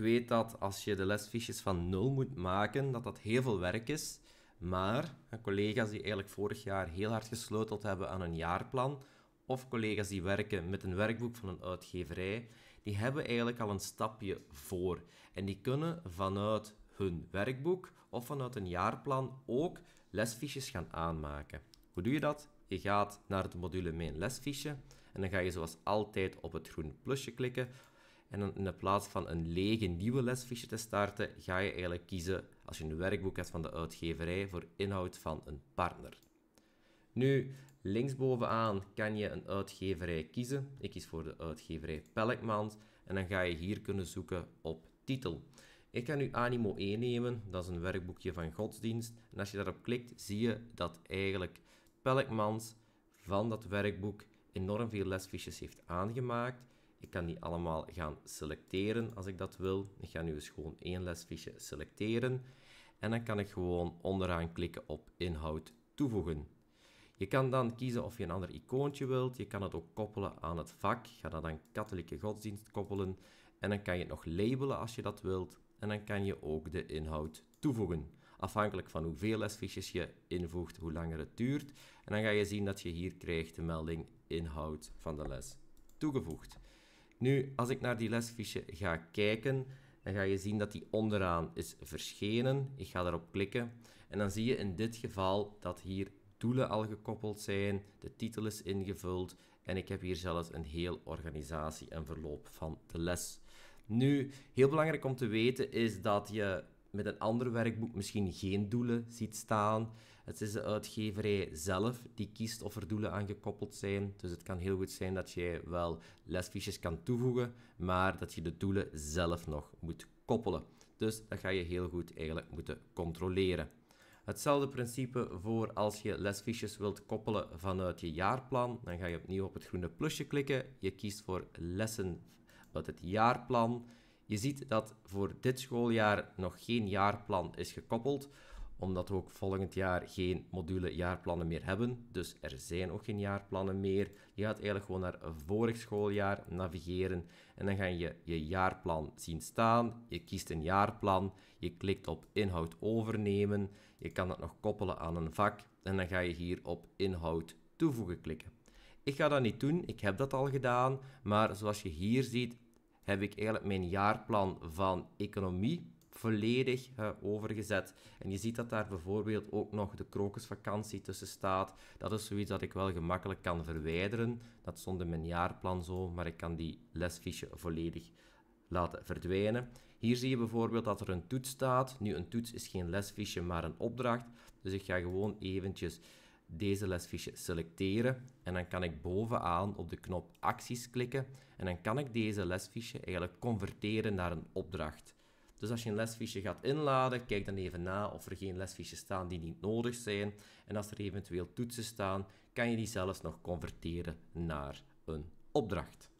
Ik weet dat als je de lesfiches van nul moet maken, dat dat heel veel werk is. Maar collega's die eigenlijk vorig jaar heel hard gesleuteld hebben aan een jaarplan, of collega's die werken met een werkboek van een uitgeverij, die hebben eigenlijk al een stapje voor. En die kunnen vanuit hun werkboek of vanuit een jaarplan ook lesfiches gaan aanmaken. Hoe doe je dat? Je gaat naar het module Mijn lesfiche en dan ga je zoals altijd op het groen plusje klikken en dan in plaats van een lege nieuwe lesfiche te starten, ga je eigenlijk kiezen, als je een werkboek hebt van de uitgeverij, voor inhoud van een partner. Nu, linksbovenaan kan je een uitgeverij kiezen. Ik kies voor de uitgeverij Pelkmans en dan ga je hier kunnen zoeken op titel. Ik kan nu Animo 1 nemen, dat is een werkboekje van godsdienst. En als je daarop klikt, zie je dat eigenlijk Pelkmans van dat werkboek enorm veel lesfiches heeft aangemaakt ik kan die allemaal gaan selecteren als ik dat wil. Ik ga nu eens gewoon één lesfiche selecteren. En dan kan ik gewoon onderaan klikken op inhoud toevoegen. Je kan dan kiezen of je een ander icoontje wilt. Je kan het ook koppelen aan het vak. ga dat aan katholieke godsdienst koppelen. En dan kan je het nog labelen als je dat wilt. En dan kan je ook de inhoud toevoegen. Afhankelijk van hoeveel lesfiches je invoegt, hoe langer het duurt. En dan ga je zien dat je hier krijgt de melding inhoud van de les toegevoegd. Nu, als ik naar die lesfiche ga kijken, dan ga je zien dat die onderaan is verschenen. Ik ga daarop klikken en dan zie je in dit geval dat hier doelen al gekoppeld zijn, de titel is ingevuld en ik heb hier zelfs een heel organisatie en verloop van de les. Nu, heel belangrijk om te weten is dat je met een ander werkboek misschien geen doelen ziet staan. Het is de uitgeverij zelf die kiest of er doelen aan gekoppeld zijn. Dus het kan heel goed zijn dat jij wel lesfiches kan toevoegen, maar dat je de doelen zelf nog moet koppelen. Dus dat ga je heel goed eigenlijk moeten controleren. Hetzelfde principe voor als je lesfiches wilt koppelen vanuit je jaarplan. Dan ga je opnieuw op het groene plusje klikken. Je kiest voor lessen uit het jaarplan. Je ziet dat voor dit schooljaar nog geen jaarplan is gekoppeld omdat we ook volgend jaar geen module jaarplannen meer hebben. Dus er zijn ook geen jaarplannen meer. Je gaat eigenlijk gewoon naar vorig schooljaar navigeren en dan ga je je jaarplan zien staan. Je kiest een jaarplan, je klikt op inhoud overnemen. Je kan dat nog koppelen aan een vak en dan ga je hier op inhoud toevoegen klikken. Ik ga dat niet doen, ik heb dat al gedaan, maar zoals je hier ziet heb ik eigenlijk mijn jaarplan van economie volledig overgezet. En je ziet dat daar bijvoorbeeld ook nog de krokusvakantie tussen staat. Dat is zoiets dat ik wel gemakkelijk kan verwijderen. Dat stond in mijn jaarplan zo, maar ik kan die lesfiche volledig laten verdwijnen. Hier zie je bijvoorbeeld dat er een toets staat. Nu, een toets is geen lesfiche, maar een opdracht. Dus ik ga gewoon eventjes deze lesfiche selecteren en dan kan ik bovenaan op de knop acties klikken en dan kan ik deze lesfiche eigenlijk converteren naar een opdracht. Dus als je een lesfiche gaat inladen, kijk dan even na of er geen lesfiches staan die niet nodig zijn. En als er eventueel toetsen staan, kan je die zelfs nog converteren naar een opdracht.